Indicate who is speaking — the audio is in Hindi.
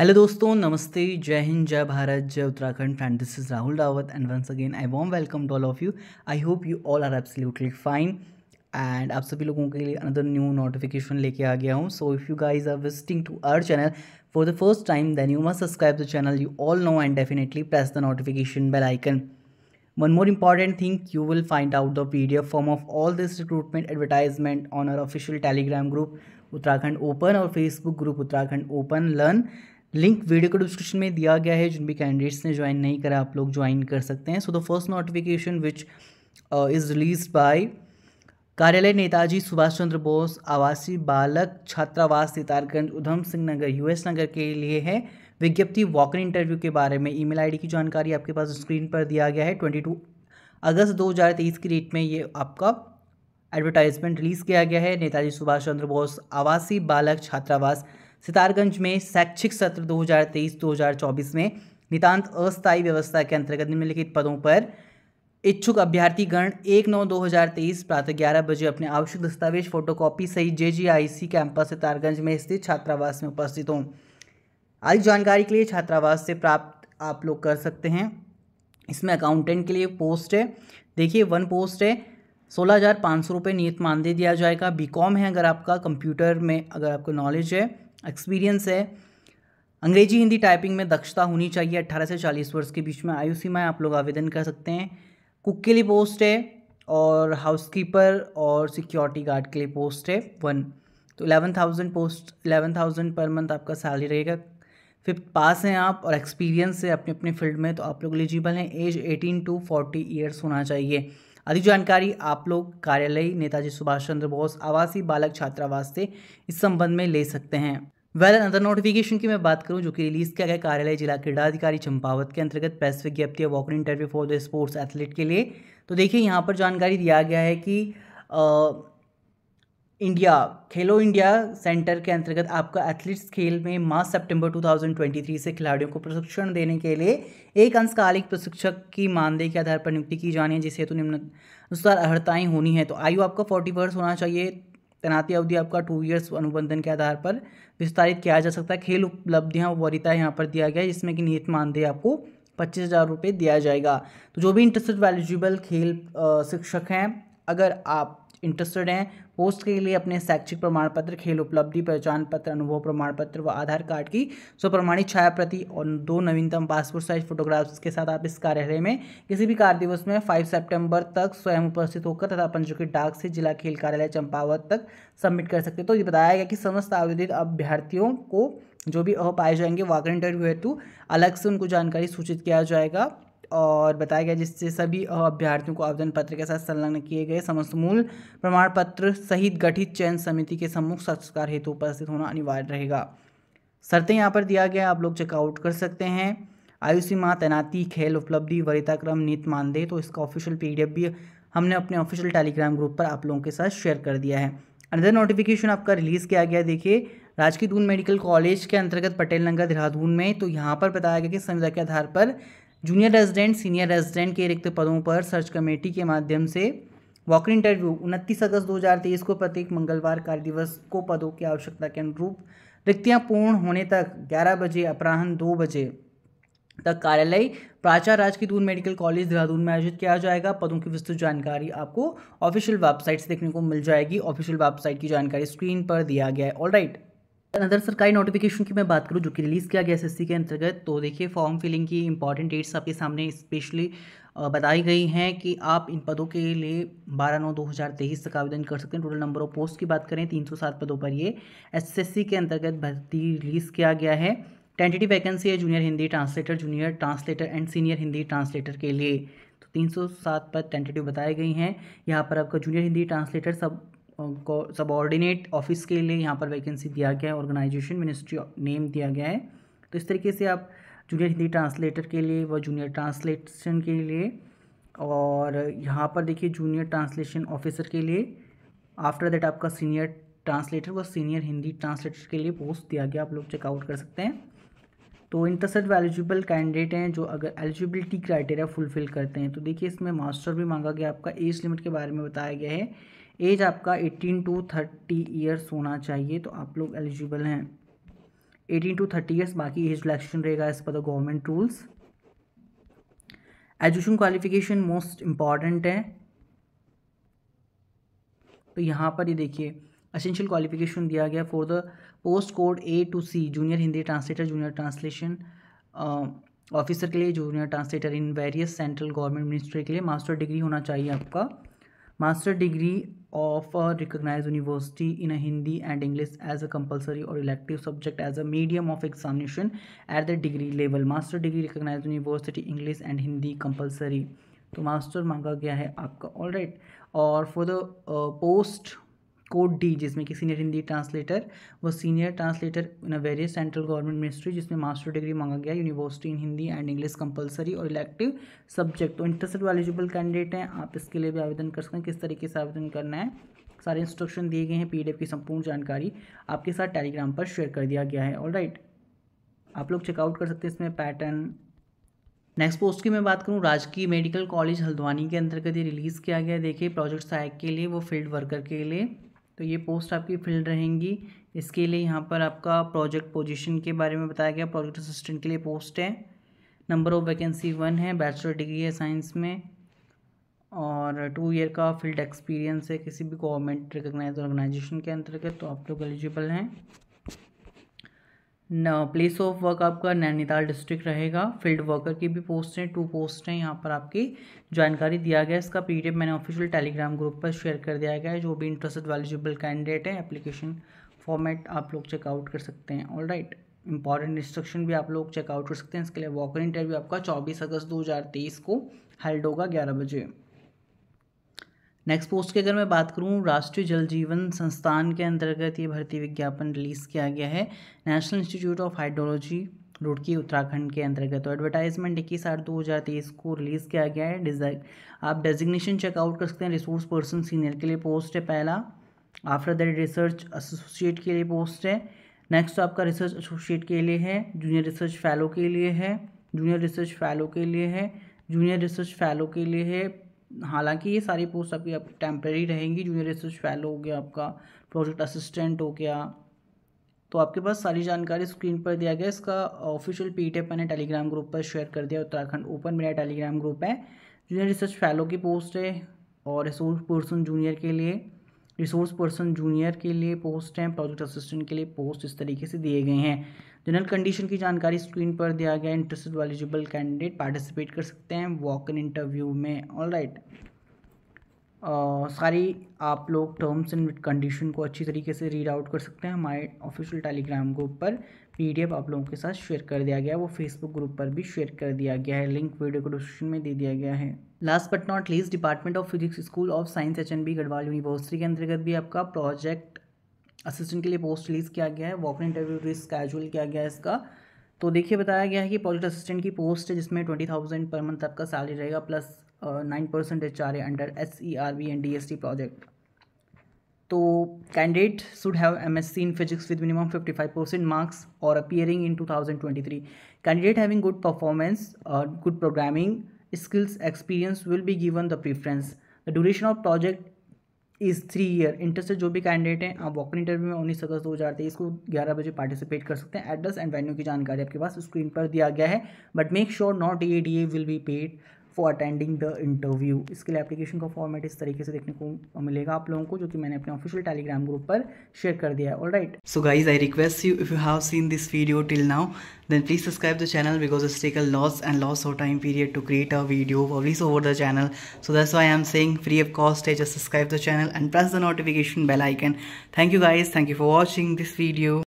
Speaker 1: हेलो दोस्तों नमस्ते जय हिंद जय भारत जय Uttarakhand friend this is Rahul Rawat and once again I warm welcome to all of you I hope you all are absolutely fine and आप सभी लोगों के लिए अनदर न्यू नोटिफिकेशन लेके आ गया हूँ so if you guys are visiting to our channel for the first time then you must subscribe the channel you all know and definitely press the notification bell icon one more One thing you will find out the P D F form of all this recruitment advertisement on our official Telegram group Uttarakhand open और Facebook group Uttarakhand open learn link video को डिस्क्रिप्शन में दिया गया है जिन भी कैंडिडेट्स ने ज्वाइन नहीं करा आप लोग ज्वाइन कर सकते हैं so the first notification which is release by कार्यालय नेताजी सुभाष चंद्र बोस आवासीय बालक छात्रावास सितारगंज उधम सिंह नगर यूएस नगर के लिए है विज्ञप्ति इन इंटरव्यू के बारे में ईमेल आईडी की जानकारी आपके पास स्क्रीन पर दिया गया है ट्वेंटी टू अगस्त दो हज़ार तेईस की डेट में ये आपका एडवर्टाइजमेंट रिलीज़ किया गया है नेताजी सुभाष चंद्र बोस आवासीय बालक छात्रावास सितारगंज में शैक्षिक सत्र 2023-2024 में नितांत अस्थायी व्यवस्था के अंतर्गत निम्नलिखित पदों पर इच्छुक अभ्यर्थीगण एक नौ दो हज़ार तेईस प्रातः ग्यारह बजे अपने आवश्यक दस्तावेज फोटोकॉपी सहित जे जी आई सी कैंपस सितारगंज में स्थित छात्रावास में उपस्थित हों अधिक जानकारी के लिए छात्रावास से प्राप्त आप लोग कर सकते हैं इसमें अकाउंटेंट के लिए पोस्ट है देखिए वन पोस्ट है सोलह हज़ार पाँच सौ रुपये नियत मानदेय दिया जाएगा बीकॉम है अगर आपका कंप्यूटर में अगर आपको नॉलेज है एक्सपीरियंस है अंग्रेजी हिंदी टाइपिंग में दक्षता होनी चाहिए अट्ठारह से चालीस वर्ष के बीच में आयु सीमा आप लोग आवेदन कर सकते हैं कुक के लिए पोस्ट है और हाउसकीपर और सिक्योरिटी गार्ड के लिए पोस्ट है वन तो eleven thousand post eleven thousand per month आपका सैलरी रहेगा फिफ्थ पास हैं आप और एक्सपीरियंस है अपने अपने फील्ड में तो आप लोग एलिजिबल हैं age eighteen to forty years होना चाहिए अधिक जानकारी आप लोग कार्यालय नेताजी सुभाष चंद्र बोस आवासीय बालक छात्रावास से इस संबंध में ले सकते हैं वेल अंदर नोटिफिकेशन की मैं बात करूं जो कि रिलीज़ किया गया कार्यालय जिला क्रीड़ाधिकारी चंपावत के अंतर्गत प्रेस विज्ञप्ति या walking interview for the sports athlete के लिए तो देखिए यहाँ पर जानकारी दिया गया है कि आ, इंडिया खेलो इंडिया सेंटर के अंतर्गत आपका एथलीट्स खेल में मार्च सितंबर 2023 से खिलाड़ियों को प्रशिक्षण देने के लिए एक अंशकालिक प्रशिक्षक की मानदेय के आधार पर नियुक्ति की जानी है जिस हेतु तो निम्न अनुसार अर्हताएं होनी है तो आयु आपका फोर्टी वर्ष होना चाहिए तैनाती अवधि आपका टू ईयर्स अनुबंधन के आधार पर विस्तारित किया जा सकता है खेल उपलब्धियाँ वरिता यहाँ पर दिया गया है जिसमें कि नियत मानदेय आपको पच्चीस हज़ार रुपये दिया जाएगा तो जो भी इंटरेस्टेड एलिजिबल खेल शिक्षक हैं अगर आप इंटरेस्टेड हैं पोस्ट के लिए अपने शैक्षिक प्रमाण पत्र खेल उपलब्धि पहचान पत्र अनुभव प्रमाण पत्र व आधार कार्ड की स्वप्रमाणित छाया प्रति और दो नवीनतम पासपोर्ट साइज फोटोग्राफ्स के साथ आप इस कार्यालय में किसी भी कार्य दिवस में फाइव सेप्टेम्बर तक स्वयं उपस्थित होकर तथा पंजीकृत डाक से जिला खेल कार्यालय चंपावत तक सबमिट कर सकते तो ये बताया गया कि समस्त आवेदित अभ्यर्थियों को जो भी अहो पाए जाएंगे वाकर इंटरव्यू हेतु अलग से उनको जानकारी सूचित किया जाएगा और बताया गया जिससे सभी अभ्यर्थियों को आवेदन पत्र के साथ संलग्न किए गए समस्त मूल प्रमाण पत्र सहित गठित चयन समिति के सम्मुख संस्कार हेतु उपस्थित होना अनिवार्य रहेगा शर्तें यहाँ पर दिया गया आप लोग चेकआउट कर सकते हैं आयु सीमा तैनाती खेल उपलब्धि वरिताक्रम क्रम नीत मानदेय तो इसका ऑफिशियल पीडीएफ भी हमने अपने ऑफिशियल टेलीग्राम ग्रुप पर आप लोगों के साथ शेयर कर दिया है अनदर नोटिफिकेशन आपका रिलीज़ किया गया देखिए राजकीय दून मेडिकल कॉलेज के अंतर्गत पटेल नगर देहरादून में तो यहाँ पर बताया गया कि संविदा के आधार पर जूनियर रेजिडेंट सीनियर रेजिडेंट के रिक्त पदों पर सर्च कमेटी के माध्यम से वॉकर इंटरव्यू उनतीस अगस्त तेईस को प्रत्येक मंगलवार कार्य दिवस को पदों की आवश्यकता के अनुरूप रिक्तियां पूर्ण होने तक 11 बजे अपराह्न 2 बजे तक कार्यालय प्राचार राजकीय दून मेडिकल कॉलेज देहरादून में आयोजित किया जाएगा पदों की विस्तृत जानकारी आपको ऑफिशियल वेबसाइट से देखने को मिल जाएगी ऑफिशियल वेबसाइट की जानकारी स्क्रीन पर दिया गया है ऑल राइट अनदर सरकारी नोटिफिकेशन की मैं बात करूं जो कि रिलीज़ किया गया एसएससी के अंतर्गत तो देखिए फॉर्म फिलिंग की इंपॉर्टेंट डेट्स आपके सामने स्पेशली बताई गई हैं कि आप इन पदों के लिए 12 नौ 2023 तक आवेदन कर सकते हैं टोटल नंबर ऑफ पोस्ट की बात करें 307 पदों पर ये एसएससी के अंतर्गत भर्ती रिलीज़ किया गया है टेंटेटिव वैकेंसी है junior Hindi translator junior translator and senior Hindi translator के लिए तो 307 पद टेंटेटिव बताई गई हैं यहाँ पर आपका जूनियर हिंदी ट्रांसलेटर सब को सबॉर्डिनेट ऑफिस के लिए यहाँ पर वैकेंसी दिया गया है ऑर्गेनाइजेशन मिनिस्ट्री नेम दिया गया है तो इस तरीके से आप जूनियर हिंदी ट्रांसलेटर के लिए व जूनियर ट्रांसलेशन के लिए और यहाँ पर देखिए जूनियर ट्रांसलेशन ऑफिसर के लिए आफ्टर दैट आपका सीनियर ट्रांसलेटर व सीनियर हिंदी ट्रांसलेटर के लिए पोस्ट दिया गया आप लोग चेकआउट कर सकते हैं तो इंटरसेट एलिजिबल कैंडिडेट हैं जो अगर एलिजिबिलिटी क्राइटेरिया फुलफिल करते हैं तो देखिए इसमें मास्टर भी मांगा गया आपका एज लिमिट के बारे में बताया गया है एज आपका 18 टू 30 ईयर्स होना चाहिए तो आप लोग एलिजिबल हैं 18 टू 30 ईयर्स बाकी एज रिलेक्शन रहेगा age per the government rules education qualification most important है तो यहाँ पर ये देखिए असेंशियल क्वालिफिकेशन दिया गया for the post code A to C junior Hindi translator junior translation officer के लिए junior translator in various central government ministry के लिए मास्टर डिग्री होना चाहिए आपका master degree of a recognized university in a Hindi and English as a compulsory or elective subject as a medium of examination at the degree level master degree recognized university English and Hindi compulsory तो मास्टर मांगा गया है आपका ऑल राइट right. और for the post code D जिसमें कि सीनियर हिंदी ट्रांसलेटर वो senior translator in a various central government ministry जिसमें मास्टर डिग्री मांगा गया university in Hindi and English compulsory और इलेक्टिव सब्जेक्ट तो इंटरेस्टेड एलिजिबल कैंडिडेट हैं आप इसके लिए भी आवेदन कर सकते हैं किस तरीके से आवेदन करना है सारे इंस्ट्रक्शन दिए गए हैं पी की संपूर्ण जानकारी आपके साथ टेलीग्राम पर शेयर कर दिया गया है ऑल right. आप लोग चेकआउट कर सकते हैं इसमें पैटर्न नेक्स्ट पोस्ट की मैं बात करूं राजकीय मेडिकल कॉलेज हल्द्वानी के अंतर्गत ये रिलीज़ किया गया देखिए प्रोजेक्ट सहायक के लिए वो फील्ड वर्कर के लिए तो ये पोस्ट आपकी फिल्ड रहेंगी इसके लिए यहाँ पर आपका प्रोजेक्ट पोजीशन के बारे में बताया गया प्रोजेक्ट असिस्टेंट के लिए पोस्ट है नंबर ऑफ वैकेंसी वन है बैचलर डिग्री है साइंस में और टू ईयर का फील्ड एक्सपीरियंस है किसी भी गवर्नमेंट रिकोगनाइज ऑर्गेनाइजेशन के अंतर्गत तो आप लोग एलिजिबल हैं प्लेस ऑफ वर्क आपका नैनीताल डिस्ट्रिक्ट रहेगा फील्ड वर्कर की भी पोस्ट हैं टू पोस्ट हैं यहाँ पर आपकी जानकारी दिया गया इसका पी मैंने ऑफिशियल टेलीग्राम ग्रुप पर शेयर कर दिया गया है जो भी इंटरेस्टेड वैलिजिबल कैंडिडेट हैं एप्लीकेशन फॉर्मेट आप लोग चेकआउट कर सकते हैं ऑल राइट इंपॉर्टेंट इंस्ट्रक्शन भी आप लोग चेकआउट कर सकते हैं इसके लिए वॉकर इंटरव्यू आपका चौबीस अगस्त दो को हेल्ड होगा ग्यारह बजे नेक्स्ट पोस्ट की अगर मैं बात करूँ राष्ट्रीय जल जीवन संस्थान के अंतर्गत ये भर्ती विज्ञापन रिलीज़ किया गया है national institute of hydrology Roorkee Uttarakhand के अंतर्गत तो एडवर्टाइजमेंट इक्कीस आठ दो हज़ार तेईस को रिलीज़ किया गया है डिजा आप डेजिग्नेशन चेकआउट कर सकते हैं रिसोर्स पर्सन सीनियर के लिए पोस्ट है पहला आफ्टर दैट रिसर्च एसोसिएट के लिए पोस्ट है नेक्स्ट तो आपका रिसर्च एसोसिएट के लिए है जूनियर रिसर्च फैलो के लिए है जूनियर रिसर्च फैलो के लिए है जूनियर रिसर्च फैलो के लिए है हालांकि ये सारी पोस्ट आपकी आपकी टेम्प्रेरी रहेंगी जूनियर रिसर्च फैलो हो गया आपका प्रोजेक्ट असिस्टेंट हो गया तो आपके पास सारी जानकारी स्क्रीन पर दिया गया इसका ऑफिशियल पी मैंने टेलीग्राम ग्रुप पर शेयर कर दिया उत्तराखंड ओपन मेरा टेलीग्राम ग्रुप है जूनियर रिसर्च फैलो की पोस्ट है और रिसोर्स पर्सन जूनियर के लिए रिसोर्स पर्सन जूनियर के लिए पोस्ट हैं प्रोजेक्ट असिस्टेंट के लिए पोस्ट इस तरीके से दिए गए हैं जनरल कंडीशन की जानकारी स्क्रीन पर दिया गया इंटरेस्टेड वालिजिबल कैंडिडेट पार्टिसिपेट कर सकते हैं वॉक इन इंटरव्यू में ऑल राइट सारी आप लोग टर्म्स एंड कंडीशन को अच्छी तरीके से रीड आउट कर सकते हैं हमारे ऑफिशियल टेलीग्राम ग्रुप पर पी आप लोगों के साथ शेयर कर दिया गया है वो फेसबुक ग्रुप पर भी शेयर कर दिया गया है लिंक वीडियो को डिस्क्रिप्शन में दे दिया गया है last but not least department of physics school of science H N B Garhwal university के अंतर्गत भी आपका प्रोजेक्ट असिस्टेंट के लिए पोस्ट रिलीज़ किया गया है वॉक इंटरव्यू कैजुअल किया गया है इसका तो देखिए बताया गया है कि प्रोजेक्ट असिस्टेंट की पोस्ट है जिसमें ट्वेंटी थाउजेंड पर मंथ आपका सैलरी रहेगा plus nine percent H R under S E R B and D S T project तो candidate should have M S C in physics with minimum fifty five percent marks और appearing in two thousand twenty three candidate having good performance good programming skills experience will be given the preference the duration of project is three year interested जो भी कैंडिडेट हैं आप वॉकर इंटरव्यू में उन्नीस अगस्त दो हज़ार तेईस को ग्यारह बजे पार्टिसिपेट कर सकते हैं एड्रेस एंड वेन्यू की जानकारी आपके पास स्क्रीन पर दिया गया है but make sure not A D A will be paid for attending the interview इसके लिए एप्लीकेशन का फॉर्मेट इस तरीके से देखने को मिलेगा आप लोगों को जो कि मैंने अपने ऑफिशियल टेलीग्राम ग्रुप पर शेयर कर दिया है all right so guys I request you if you have seen this video till now then please subscribe the channel because it's take a lots and lots of time period to create a video publish over the channel so that's I am saying free of cost है just subscribe the channel and press the notification bell icon thank you guys thank you for watching this video